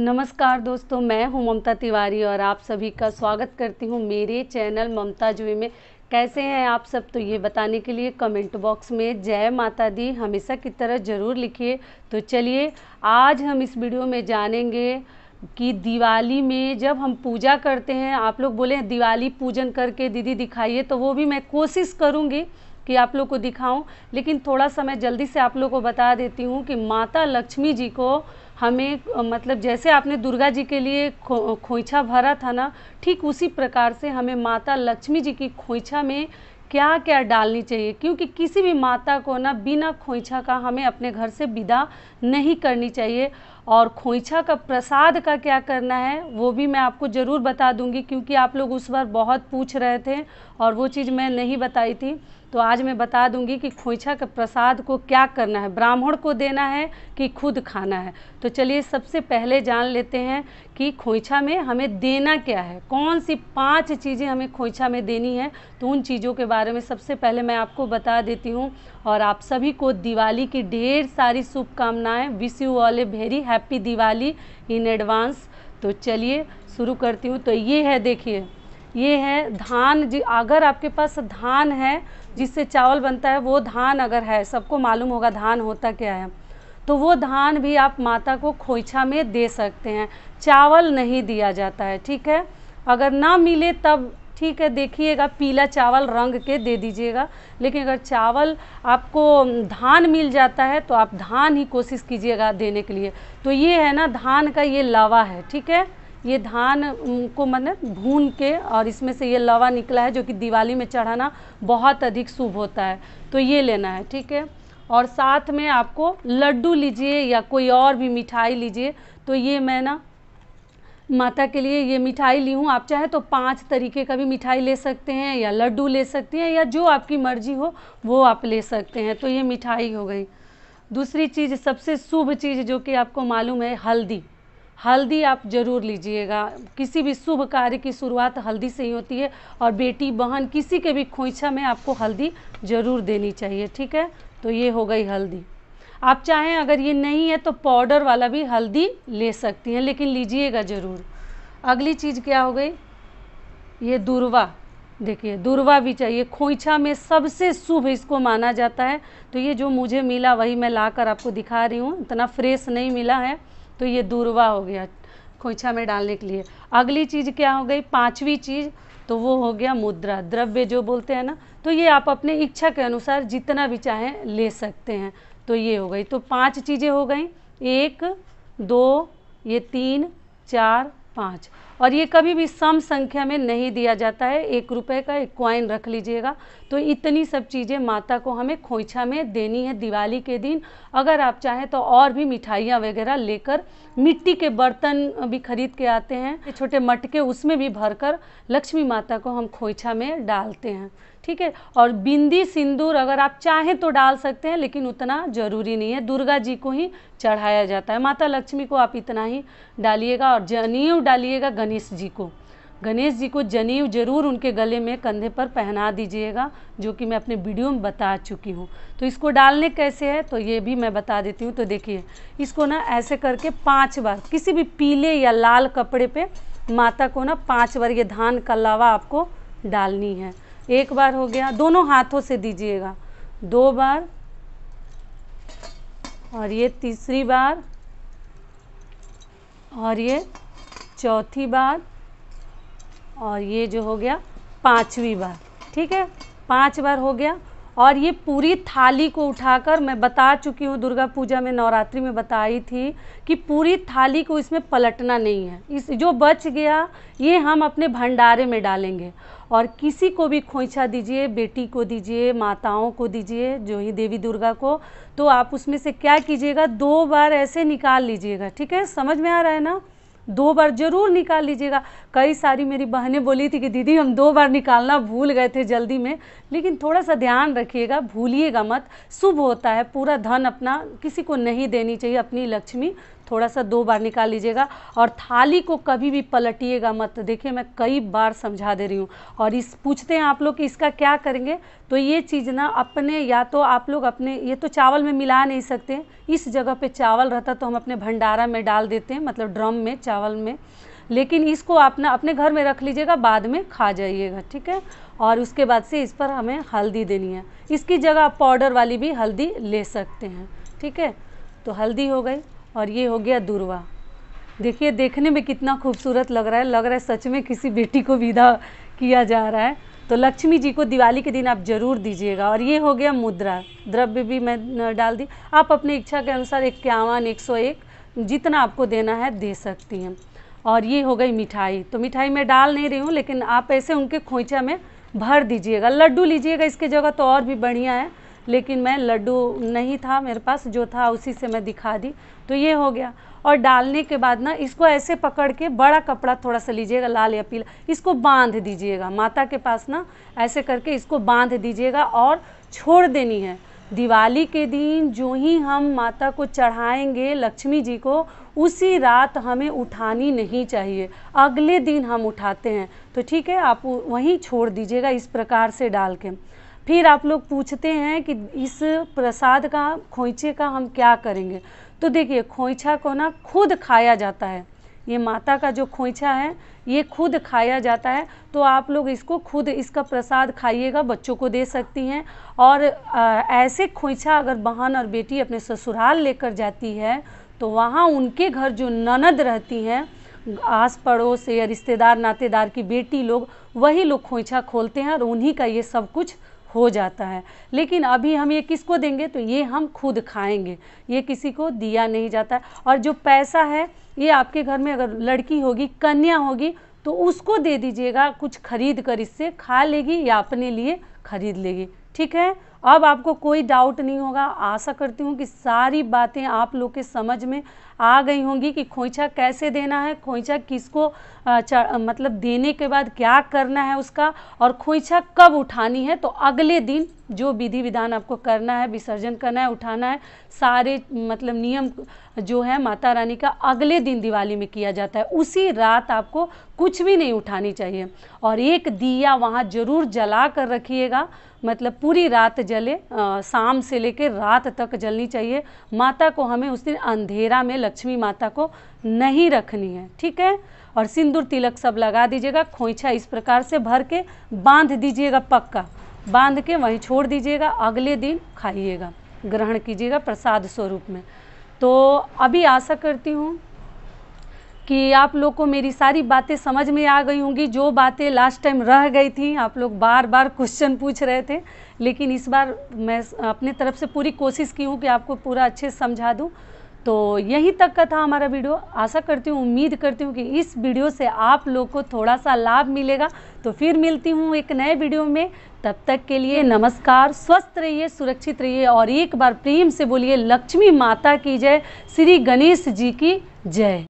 नमस्कार दोस्तों मैं हूं ममता तिवारी और आप सभी का स्वागत करती हूं मेरे चैनल ममता जुए में कैसे हैं आप सब तो ये बताने के लिए कमेंट बॉक्स में जय माता दी हमेशा की तरह ज़रूर लिखिए तो चलिए आज हम इस वीडियो में जानेंगे कि दिवाली में जब हम पूजा करते हैं आप लोग बोले दिवाली पूजन करके दीदी दिखाइए तो वो भी मैं कोशिश करूँगी कि आप लोग को दिखाऊँ लेकिन थोड़ा सा मैं जल्दी से आप लोग को बता देती हूँ कि माता लक्ष्मी जी को हमें मतलब जैसे आपने दुर्गा जी के लिए खो खोइछा भरा था ना ठीक उसी प्रकार से हमें माता लक्ष्मी जी की खोइछा में क्या क्या डालनी चाहिए क्योंकि किसी भी माता को ना बिना खोइछा का हमें अपने घर से विदा नहीं करनी चाहिए और खोइछा का प्रसाद का क्या करना है वो भी मैं आपको ज़रूर बता दूंगी क्योंकि आप लोग उस बार बहुत पूछ रहे थे और वो चीज़ मैं नहीं बताई थी तो आज मैं बता दूंगी कि खोइछा का प्रसाद को क्या करना है ब्राह्मण को देना है कि खुद खाना है तो चलिए सबसे पहले जान लेते हैं कि खोइछा में हमें देना क्या है कौन सी पाँच चीज़ें हमें खोइछा में देनी है तो उन चीज़ों के बारे में सबसे पहले मैं आपको बता देती हूँ और आप सभी को दिवाली की ढेर सारी शुभकामनाएँ wish you all a very happy happy Diwali in advance तो चलिए शुरू करती हूँ तो ये है देखिए ये है धान जी अगर आपके पास धान है जिससे चावल बनता है वो धान अगर है सबको मालूम होगा धान होता क्या है तो वो धान भी आप माता को खोइछा में दे सकते हैं चावल नहीं दिया जाता है ठीक है अगर ना मिले तब ठीक है देखिएगा पीला चावल रंग के दे दीजिएगा लेकिन अगर चावल आपको धान मिल जाता है तो आप धान ही कोशिश कीजिएगा देने के लिए तो ये है ना धान का ये लावा है ठीक है ये धान को मैंने मतलब भून के और इसमें से ये लवा निकला है जो कि दिवाली में चढ़ाना बहुत अधिक शुभ होता है तो ये लेना है ठीक है और साथ में आपको लड्डू लीजिए या कोई और भी मिठाई लीजिए तो ये मैं ना माता के लिए ये मिठाई ली हूँ आप चाहे तो पांच तरीके का भी मिठाई ले सकते हैं या लड्डू ले सकते हैं या जो आपकी मर्जी हो वो आप ले सकते हैं तो ये मिठाई हो गई दूसरी चीज़ सबसे शुभ चीज़ जो कि आपको मालूम है हल्दी हल्दी आप ज़रूर लीजिएगा किसी भी शुभ कार्य की शुरुआत हल्दी से ही होती है और बेटी बहन किसी के भी खोइछा में आपको हल्दी ज़रूर देनी चाहिए ठीक है तो ये हो गई हल्दी आप चाहें अगर ये नहीं है तो पाउडर वाला भी हल्दी ले सकती हैं लेकिन लीजिएगा ज़रूर अगली चीज़ क्या हो गई ये दूरवा देखिए दूरवा भी चाहिए खोइछा में सबसे शुभ इसको माना जाता है तो ये जो मुझे मिला वही मैं ला कर आपको दिखा रही हूँ इतना फ्रेश नहीं मिला है तो ये दूरवा हो गया खोइछा में डालने के लिए अगली चीज़ क्या हो गई पाँचवीं चीज़ तो वो हो गया मुद्रा द्रव्य जो बोलते हैं ना तो ये आप अपने इच्छा के अनुसार जितना भी चाहें ले सकते हैं तो ये हो गई तो पांच चीज़ें हो गई एक दो ये तीन चार पाँच और ये कभी भी सम संख्या में नहीं दिया जाता है एक रुपये का एक क्वाइन रख लीजिएगा तो इतनी सब चीज़ें माता को हमें खोइछा में देनी है दिवाली के दिन अगर आप चाहें तो और भी मिठाइयाँ वगैरह लेकर मिट्टी के बर्तन भी खरीद के आते हैं छोटे मटके उसमें भी भरकर लक्ष्मी माता को हम खोइछा में डालते हैं ठीक है और बिंदी सिंदूर अगर आप चाहें तो डाल सकते हैं लेकिन उतना ज़रूरी नहीं है दुर्गा जी को ही चढ़ाया जाता है माता लक्ष्मी को आप इतना ही डालिएगा और जनेऊ डालिएगा गणेश जी को गणेश जी को जनेव जरूर उनके गले में कंधे पर पहना दीजिएगा जो कि मैं अपने वीडियो में बता चुकी हूँ तो इसको डालने कैसे है तो ये भी मैं बता देती हूँ तो देखिए इसको ना ऐसे करके पांच बार किसी भी पीले या लाल कपड़े पे माता को ना पांच बार ये धान का लावा आपको डालनी है एक बार हो गया दोनों हाथों से दीजिएगा दो बार और ये तीसरी बार और ये चौथी बार और ये जो हो गया पांचवी बार ठीक है पांच बार हो गया और ये पूरी थाली को उठाकर मैं बता चुकी हूँ दुर्गा पूजा में नवरात्रि में बताई थी कि पूरी थाली को इसमें पलटना नहीं है इस जो बच गया ये हम अपने भंडारे में डालेंगे और किसी को भी खोइछा दीजिए बेटी को दीजिए माताओं को दीजिए जो ही देवी दुर्गा को तो आप उसमें से क्या कीजिएगा दो बार ऐसे निकाल लीजिएगा ठीक है समझ में आ रहा है ना दो बार ज़रूर निकाल लीजिएगा कई सारी मेरी बहनें बोली थी कि दीदी हम दो बार निकालना भूल गए थे जल्दी में लेकिन थोड़ा सा ध्यान रखिएगा भूलिएगा मत शुभ होता है पूरा धन अपना किसी को नहीं देनी चाहिए अपनी लक्ष्मी थोड़ा सा दो बार निकाल लीजिएगा और थाली को कभी भी पलटिएगा मत देखिए मैं कई बार समझा दे रही हूँ और इस पूछते हैं आप लोग कि इसका क्या करेंगे तो ये चीज़ ना अपने या तो आप लोग अपने ये तो चावल में मिला नहीं सकते इस जगह पे चावल रहता तो हम अपने भंडारा में डाल देते हैं मतलब ड्रम में चावल में लेकिन इसको आप ना अपने घर में रख लीजिएगा बाद में खा जाइएगा ठीक है और उसके बाद से इस पर हमें हल्दी देनी है इसकी जगह आप पाउडर वाली भी हल्दी ले सकते हैं ठीक है तो हल्दी हो गई और ये हो गया दूरवा देखिए देखने में कितना खूबसूरत लग रहा है लग रहा है सच में किसी बेटी को विदा किया जा रहा है तो लक्ष्मी जी को दिवाली के दिन आप ज़रूर दीजिएगा और ये हो गया मुद्रा द्रव्य भी मैं डाल दी आप अपनी इच्छा के अनुसार इक्यावन एक सौ एक जितना आपको देना है दे सकती हैं और ये हो गई मिठाई तो मिठाई मैं डाल नहीं रही हूँ लेकिन आप ऐसे उनके खोइचा में भर दीजिएगा लड्डू लीजिएगा इसके जगह तो और भी बढ़िया है लेकिन मैं लड्डू नहीं था मेरे पास जो था उसी से मैं दिखा दी तो ये हो गया और डालने के बाद ना इसको ऐसे पकड़ के बड़ा कपड़ा थोड़ा सा लीजिएगा लाल या पीला इसको बांध दीजिएगा माता के पास ना ऐसे करके इसको बांध दीजिएगा और छोड़ देनी है दिवाली के दिन जो ही हम माता को चढ़ाएंगे लक्ष्मी जी को उसी रात हमें उठानी नहीं चाहिए अगले दिन हम उठाते हैं तो ठीक है आप वहीं छोड़ दीजिएगा इस प्रकार से डाल के फिर आप लोग पूछते हैं कि इस प्रसाद का खोइचे का हम क्या करेंगे तो देखिए खोइछा को ना खुद खाया जाता है ये माता का जो खोइछा है ये खुद खाया जाता है तो आप लोग इसको खुद इसका प्रसाद खाइएगा बच्चों को दे सकती हैं और आ, ऐसे खोइछा अगर बहन और बेटी अपने ससुराल लेकर जाती है तो वहाँ उनके घर जो ननद रहती हैं आस पड़ोस या रिश्तेदार नातेदार की बेटी लोग वही लोग खोइछा खोलते हैं और उन्हीं का ये सब कुछ हो जाता है लेकिन अभी हम ये किसको देंगे तो ये हम खुद खाएंगे ये किसी को दिया नहीं जाता है। और जो पैसा है ये आपके घर में अगर लड़की होगी कन्या होगी तो उसको दे दीजिएगा कुछ खरीद कर इससे खा लेगी या अपने लिए खरीद लेगी ठीक है अब आपको कोई डाउट नहीं होगा आशा करती हूँ कि सारी बातें आप लोग के समझ में आ गई होंगी कि खोइछा कैसे देना है खोइछा किसको मतलब देने के बाद क्या करना है उसका और खोइछा कब उठानी है तो अगले दिन जो विधि विधान आपको करना है विसर्जन करना है उठाना है सारे मतलब नियम जो है माता रानी का अगले दिन दिवाली में किया जाता है उसी रात आपको कुछ भी नहीं उठानी चाहिए और एक दिया वहाँ ज़रूर जला कर रखिएगा मतलब पूरी रात जले शाम से लेकर रात तक जलनी चाहिए माता को हमें उस दिन अंधेरा में लक्ष्मी माता को नहीं रखनी है ठीक है और सिंदूर तिलक सब लगा दीजिएगा खोइछा इस प्रकार से भर के बांध दीजिएगा पक्का बांध के वहीं छोड़ दीजिएगा अगले दिन खाइएगा ग्रहण कीजिएगा प्रसाद स्वरूप में तो अभी आशा करती हूँ कि आप लोग को मेरी सारी बातें समझ में आ गई होंगी जो बातें लास्ट टाइम रह गई थी आप लोग बार बार क्वेश्चन पूछ रहे थे लेकिन इस बार मैं अपने तरफ से पूरी कोशिश की हूँ कि आपको पूरा अच्छे से समझा दूँ तो यहीं तक का था हमारा वीडियो आशा करती हूँ उम्मीद करती हूँ कि इस वीडियो से आप लोग को थोड़ा सा लाभ मिलेगा तो फिर मिलती हूँ एक नए वीडियो में तब तक के लिए नमस्कार स्वस्थ रहिए सुरक्षित रहिए और एक बार प्रेम से बोलिए लक्ष्मी माता की जय श्री गणेश जी की जय